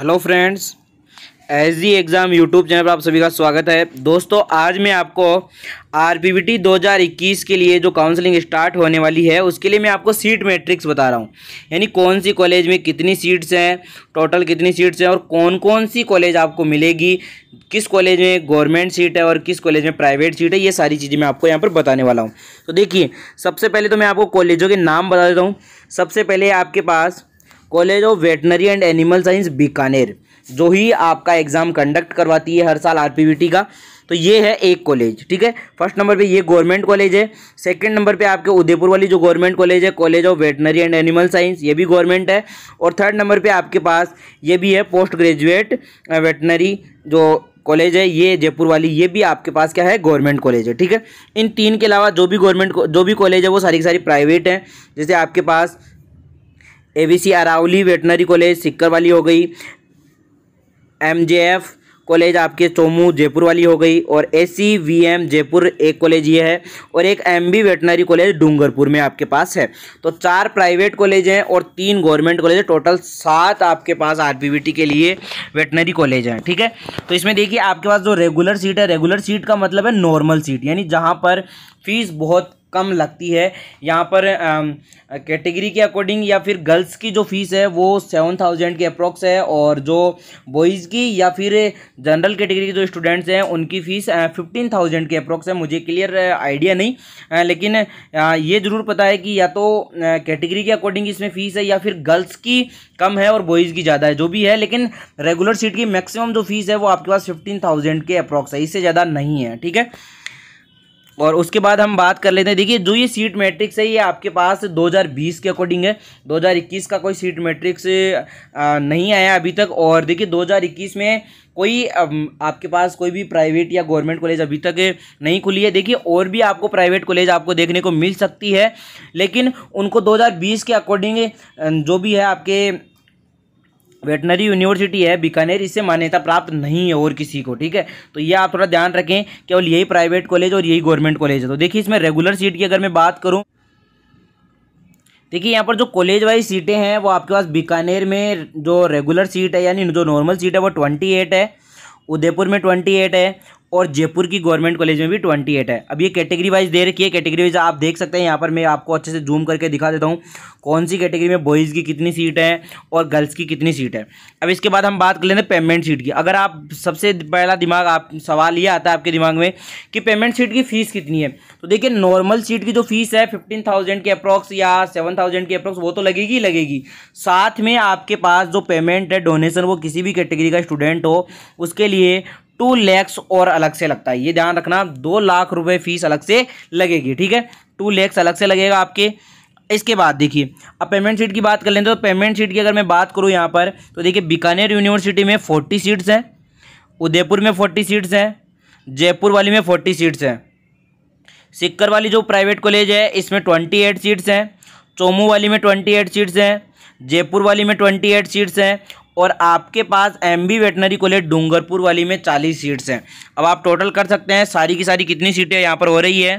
hello friends S D exam YouTube channel पर आप सभी का स्वागत है दोस्तों आज मैं आपको आर पी वी टी दो हज़ार इक्कीस के लिए जो काउंसलिंग स्टार्ट होने वाली है उसके लिए मैं आपको सीट मैट्रिक्स बता रहा हूँ यानी कौन सी कॉलेज में कितनी सीट्स हैं टोटल कितनी सीट्स हैं और कौन कौन सी कॉलेज आपको मिलेगी किस कॉलेज में गवर्नमेंट सीट है और किस कॉलेज में प्राइवेट सीट है ये सारी चीज़ें मैं आपको यहाँ पर बताने वाला हूँ तो देखिए सबसे पहले तो मैं आपको कॉलेजों के नाम बता देता हूँ सबसे पहले आपके पास college of veterinary and animal science Bikaner जो ही आपका एग्ज़ाम कंडक्ट करवाती है हर साल आरपीवीटी का तो ये है एक कॉलेज ठीक है फर्स्ट नंबर पे ये गवर्नमेंट कॉलेज है सेकंड नंबर पे आपके उदयपुर वाली जो गवर्नमेंट कॉलेज है college of veterinary and animal science ये भी गवर्नमेंट है और थर्ड नंबर पे आपके पास ये भी है पोस्ट ग्रेजुएट वेटनरी जो कॉलेज है ये जयपुर वाली ये भी आपके पास क्या है गवर्नमेंट कॉलेज है ठीक है इन तीन के अलावा जो भी गवर्नमेंट जो भी कॉलेज है वो सारी की सारी प्राइवेट हैं जैसे आपके पास ABC Aravalli veterinary college Sikar वाली हो गई एमजेएफ कॉलेज आपके सोमू जयपुर वाली हो गई और A C V M Jaipur एक कॉलेज ये है और एक M B veterinary college Dungarpur में आपके पास है तो चार प्राइवेट कॉलेज हैं और तीन गवर्नमेंट कॉलेज टोटल सात आपके पास आर पी वी टी के लिए वेटनरी कॉलेज हैं ठीक है तो इसमें देखिए आपके पास जो रेगुलर सीट है रेगुलर सीट का मतलब है नॉर्मल सीट यानी जहाँ पर फीस बहुत कम लगती है यहाँ पर कैटेगरी के अकॉर्डिंग या फिर गर्ल्स की जो फीस है वो सेवन थाउजेंड के अप्रोक्स है और जो बॉयज़ की या फिर जनरल कैटेगरी के जो स्टूडेंट्स हैं उनकी फ़ीस फिफ्टीन थाउजेंड के अप्रोक्स है मुझे क्लियर आइडिया नहीं लेकिन ये ज़रूर पता है कि या तो कैटेगरी के अकॉर्डिंग इसमें फ़ीस है या फिर गर्ल्स की कम है और बॉयज़ की ज़्यादा है जो भी है लेकिन रेगुलर सीट की मैक्सिमम जो फीस है वो आपके पास फिफ्टीन थाउजेंड के अप्रोक्स है इससे ज़्यादा नहीं है ठीक है और उसके बाद हम बात कर लेते हैं देखिए जो ये सीट मैट्रिक्स है ये आपके पास 2020 के अकॉर्डिंग है 2021 का कोई सीट मैट्रिक्स नहीं आया अभी तक और देखिए 2021 में कोई आपके पास कोई भी प्राइवेट या गवर्नमेंट कॉलेज अभी तक नहीं खुली है देखिए और भी आपको प्राइवेट कॉलेज आपको देखने को मिल सकती है लेकिन उनको 2020 के अकॉर्डिंग जो भी है आपके वेटनरी यूनिवर्सिटी है बीकानेर इससे मान्यता प्राप्त नहीं है और किसी को ठीक है तो ये आप थोड़ा ध्यान रखें केवल यही प्राइवेट कॉलेज और यही गवर्नमेंट कॉलेज है तो देखिए इसमें रेगुलर सीट की अगर मैं बात करूँ देखिए यहाँ पर जो कॉलेज वाइज सीटें हैं वो आपके पास बीकानेर में जो रेगुलर सीट है यानी जो नॉर्मल सीट है वो ट्वेंटी एट है उदयपुर में ट्वेंटी एट है और जयपुर की गवर्नमेंट कॉलेज में भी ट्वेंटी एट है अब ये कैटेगरी वाइज दे रखी है कैटेगरी वाइज आप देख सकते हैं यहाँ पर मैं आपको अच्छे से जूम करके दिखा देता हूँ कौन सी कैटेगरी में बॉयज़ की कितनी सीट है और गर्ल्स की कितनी सीट है अब इसके बाद हम बात कर लेते हैं पेमेंट सीट की अगर आप सबसे पहला दिमाग आप सवाल ये आता है आपके दिमाग में कि पेमेंट सीट की फ़ीस कितनी है तो देखिए नॉर्मल सीट की जो फीस है फिफ्टीन थाउजेंड की अप्रॉक्स या सेवन थाउजेंड की अप्रॉक्स वो तो लगेगी ही लगेगी साथ में आपके पास जो पेमेंट है डोनेशन वो किसी भी कैटेगरी का स्टूडेंट हो उसके लिए टू लैक्स और अलग से लगता है ये ध्यान रखना दो लाख रुपए फीस अलग से लगेगी ठीक है टू लैक्स अलग से लगेगा आपके इसके बाद देखिए अब पेमेंट सीट की बात कर लें तो पेमेंट सीट की अगर मैं बात करूँ यहाँ पर तो देखिए बीकानेर यूनिवर्सिटी में फोर्टी सीट्स हैं उदयपुर में फोर्टी सीट्स हैं जयपुर वाली में फोर्टी सीट्स हैं सिक्कर वाली जो प्राइवेट कॉलेज है इसमें ट्वेंटी एट सीट्स हैं चोमू वाली में ट्वेंटी एट सीट्स हैं जयपुर वाली में ट्वेंटी एट सीट्स हैं और आपके पास M B veterinary college Dungarpur वाली में चालीस सीट्स हैं अब आप टोटल कर सकते हैं सारी की सारी कितनी सीटें यहाँ पर हो रही है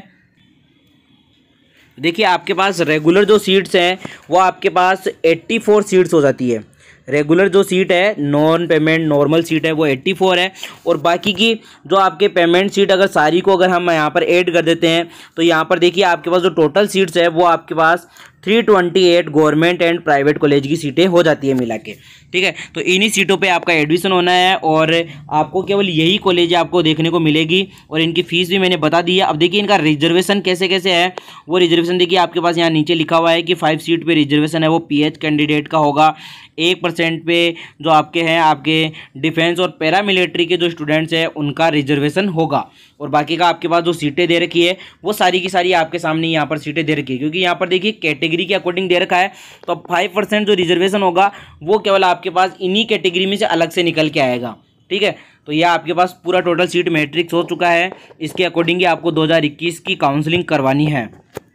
देखिए आपके पास रेगुलर जो सीट्स हैं वो आपके पास 84 सीट्स हो जाती है रेगुलर जो सीट है नॉन पेमेंट नॉर्मल सीट है वो 84 है और बाकी की जो आपके पेमेंट सीट अगर सारी को अगर हम यहाँ पर ऐड कर देते हैं तो यहाँ पर देखिए आपके पास जो टोटल सीट्स है वो आपके पास 328 गवर्नमेंट एंड प्राइवेट कॉलेज की सीटें हो जाती है मिला के ठीक है तो इन्हीं सीटों पे आपका एडमिशन होना है और आपको केवल यही कॉलेज आपको देखने को मिलेगी और इनकी फ़ीस भी मैंने बता दी है अब देखिए इनका रिजर्वेशन कैसे कैसे है वो रिजर्वेशन देखिए आपके पास यहाँ नीचे लिखा हुआ है कि फाइव सीट पर रिजर्वेशन है वो पी कैंडिडेट का होगा एक परसेंट पे जो आपके हैं आपके डिफेंस और पैरामिलिट्री के जो स्टूडेंट्स हैं उनका रिजर्वेशन होगा और बाकी का आपके पास जो सीटें दे रखी है वो सारी की सारी आपके सामने यहाँ पर सीटें दे रखी है क्योंकि यहाँ पर देखिए कैटेगरी के अकॉर्डिंग दे रखा है तो अब फाइव परसेंट जो रिजर्वेशन होगा वो केवल आपके पास इन्हीं कैटेगरी में से अलग से निकल के आएगा ठीक है तो यह आपके पास पूरा टोटल सीट मैट्रिक्स हो चुका है इसके अकॉर्डिंग आपको 2021 की काउंसलिंग करवानी है